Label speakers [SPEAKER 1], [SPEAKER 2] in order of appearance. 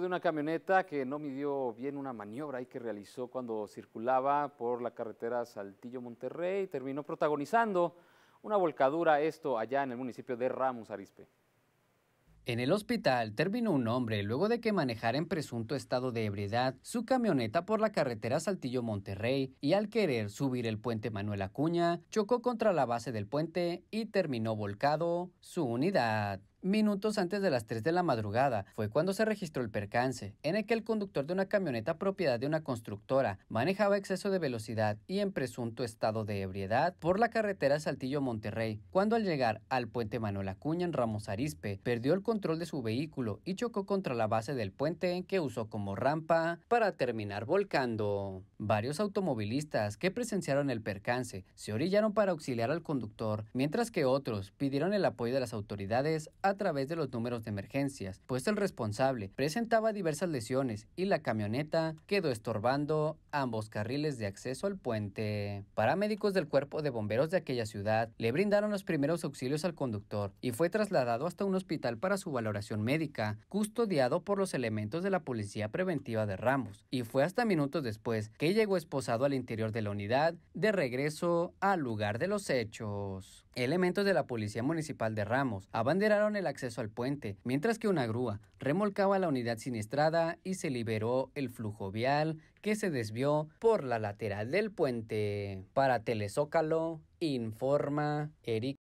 [SPEAKER 1] de una camioneta que no midió bien una maniobra y que realizó cuando circulaba por la carretera Saltillo-Monterrey, terminó protagonizando una volcadura, esto allá en el municipio de Ramos Arispe.
[SPEAKER 2] En el hospital terminó un hombre luego de que manejara en presunto estado de ebriedad su camioneta por la carretera Saltillo-Monterrey y al querer subir el puente Manuel Acuña chocó contra la base del puente y terminó volcado su unidad. Minutos antes de las 3 de la madrugada fue cuando se registró el percance, en el que el conductor de una camioneta propiedad de una constructora manejaba exceso de velocidad y en presunto estado de ebriedad por la carretera Saltillo-Monterrey, cuando al llegar al puente Manuel Acuña en Ramos Arispe perdió el control de su vehículo y chocó contra la base del puente que usó como rampa para terminar volcando. Varios automovilistas que presenciaron el percance se orillaron para auxiliar al conductor, mientras que otros pidieron el apoyo de las autoridades a través de los números de emergencias, pues el responsable presentaba diversas lesiones y la camioneta quedó estorbando ambos carriles de acceso al puente. Paramédicos del cuerpo de bomberos de aquella ciudad le brindaron los primeros auxilios al conductor y fue trasladado hasta un hospital para su valoración médica, custodiado por los elementos de la Policía Preventiva de Ramos, y fue hasta minutos después que llegó esposado al interior de la unidad de regreso al lugar de los hechos. Elementos de la Policía Municipal de Ramos abanderaron el el acceso al puente, mientras que una grúa remolcaba la unidad siniestrada y se liberó el flujo vial que se desvió por la lateral del puente. Para Telezócalo, informa Eric.